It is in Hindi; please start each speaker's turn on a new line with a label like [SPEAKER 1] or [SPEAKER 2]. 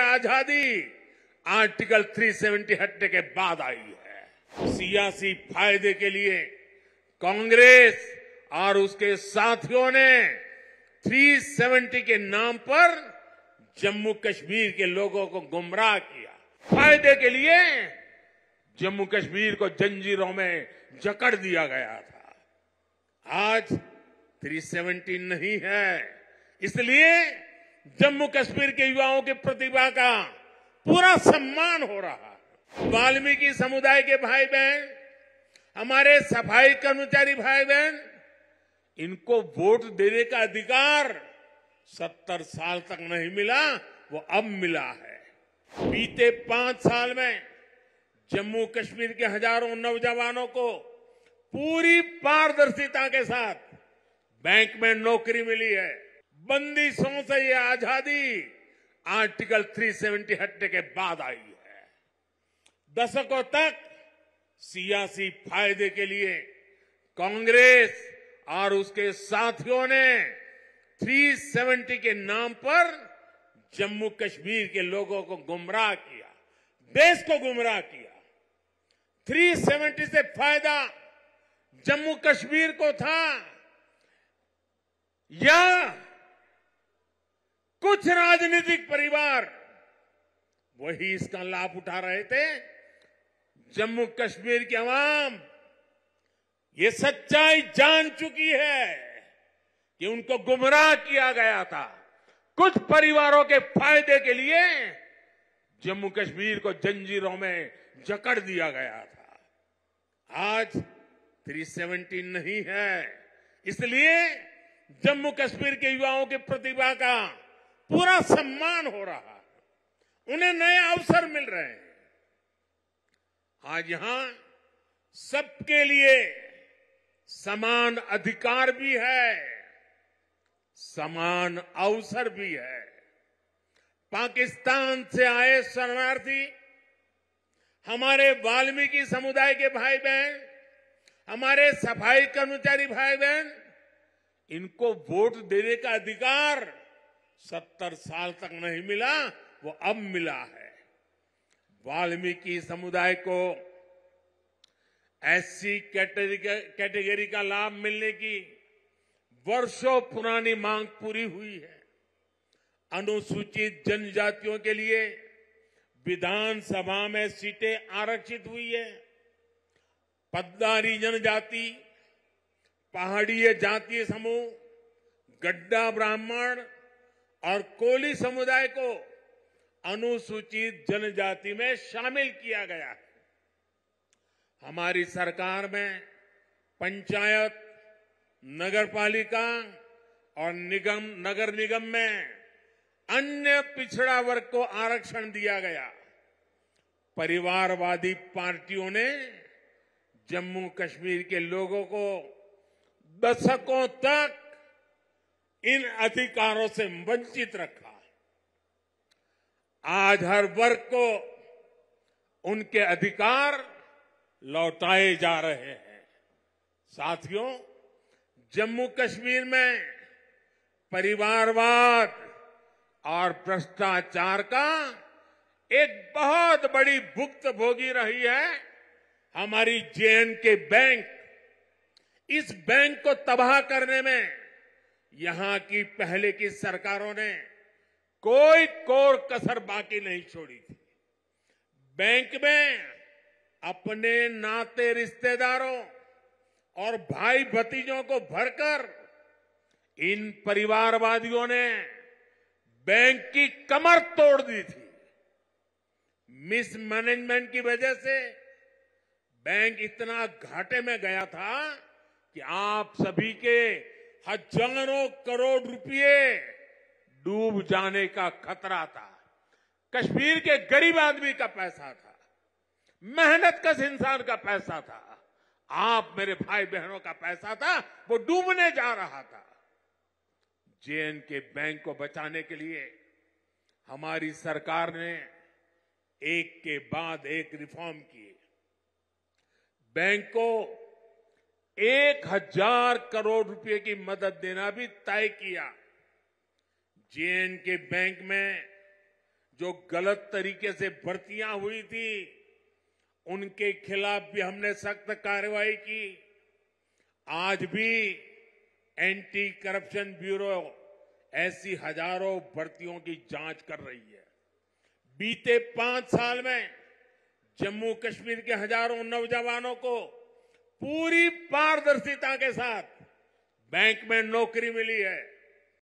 [SPEAKER 1] आजादी आर्टिकल 370 हटने के बाद आई है सियासी फायदे के लिए कांग्रेस और उसके साथियों ने 370 के नाम पर जम्मू कश्मीर के लोगों को गुमराह किया फायदे के लिए जम्मू कश्मीर को जंजीरों में जकड़ दिया गया था आज 370 नहीं है इसलिए जम्मू कश्मीर के युवाओं की प्रतिभा का पूरा सम्मान हो रहा है वाल्मीकि समुदाय के भाई बहन हमारे सफाई कर्मचारी भाई बहन इनको वोट देने का अधिकार सत्तर साल तक नहीं मिला वो अब मिला है बीते पांच साल में जम्मू कश्मीर के हजारों नौजवानों को पूरी पारदर्शिता के साथ बैंक में नौकरी मिली है बंदिशों से ये आजादी आर्टिकल 370 हटने के बाद आई है दशकों तक सियासी फायदे के लिए कांग्रेस और उसके साथियों ने 370 के नाम पर जम्मू कश्मीर के लोगों को गुमराह किया देश को गुमराह किया 370 से फायदा जम्मू कश्मीर को था या कुछ राजनीतिक परिवार वही इसका लाभ उठा रहे थे जम्मू कश्मीर की आवाम ये सच्चाई जान चुकी है कि उनको गुमराह किया गया था कुछ परिवारों के फायदे के लिए जम्मू कश्मीर को जंजीरों में जकड़ दिया गया था आज 317 नहीं है इसलिए जम्मू कश्मीर के युवाओं की प्रतिभा का पूरा सम्मान हो रहा है उन्हें नए अवसर मिल रहे हैं आज यहां सबके लिए समान अधिकार भी है समान अवसर भी है पाकिस्तान से आए शरणार्थी हमारे वाल्मीकि समुदाय के भाई बहन हमारे सफाई कर्मचारी भाई बहन इनको वोट देने का अधिकार सत्तर साल तक नहीं मिला वो अब मिला है वाल्मीकि समुदाय को ऐसी कैटेगरी का लाभ मिलने की वर्षों पुरानी मांग पूरी हुई है अनुसूचित जनजातियों के लिए विधानसभा में सीटें आरक्षित हुई है पद्दारी जनजाति पहाड़ीय जातीय समूह गड्ढा ब्राह्मण और कोली समुदाय को अनुसूचित जनजाति में शामिल किया गया है हमारी सरकार में पंचायत नगर पालिका और निगम नगर निगम में अन्य पिछड़ा वर्ग को आरक्षण दिया गया परिवारवादी पार्टियों ने जम्मू कश्मीर के लोगों को दशकों तक इन अधिकारों से वंचित रखा आज हर वर्ग को उनके अधिकार लौटाए जा रहे हैं साथियों जम्मू कश्मीर में परिवारवाद और भ्रष्टाचार का एक बहुत बड़ी भुक्त भोगी रही है हमारी जेएनके के बैंक इस बैंक को तबाह करने में यहां की पहले की सरकारों ने कोई कोर कसर बाकी नहीं छोड़ी थी बैंक में अपने नाते रिश्तेदारों और भाई भतीजों को भरकर इन परिवारवादियों ने बैंक की कमर तोड़ दी थी मिसमैनेजमेंट की वजह से बैंक इतना घाटे में गया था कि आप सभी के हजारों करोड़ रुपए डूब जाने का खतरा था कश्मीर के गरीब आदमी का पैसा था मेहनत कस इंसान का पैसा था आप मेरे भाई बहनों का पैसा था वो डूबने जा रहा था जेएन के बैंक को बचाने के लिए हमारी सरकार ने एक के बाद एक रिफॉर्म किए बैंक को एक हजार करोड़ रुपए की मदद देना भी तय किया जेएन के बैंक में जो गलत तरीके से भर्तियां हुई थी उनके खिलाफ भी हमने सख्त कार्रवाई की आज भी एंटी करप्शन ब्यूरो ऐसी हजारों भर्तियों की जांच कर रही है बीते पांच साल में जम्मू कश्मीर के हजारों नौजवानों को पूरी पारदर्शिता के साथ बैंक में नौकरी मिली है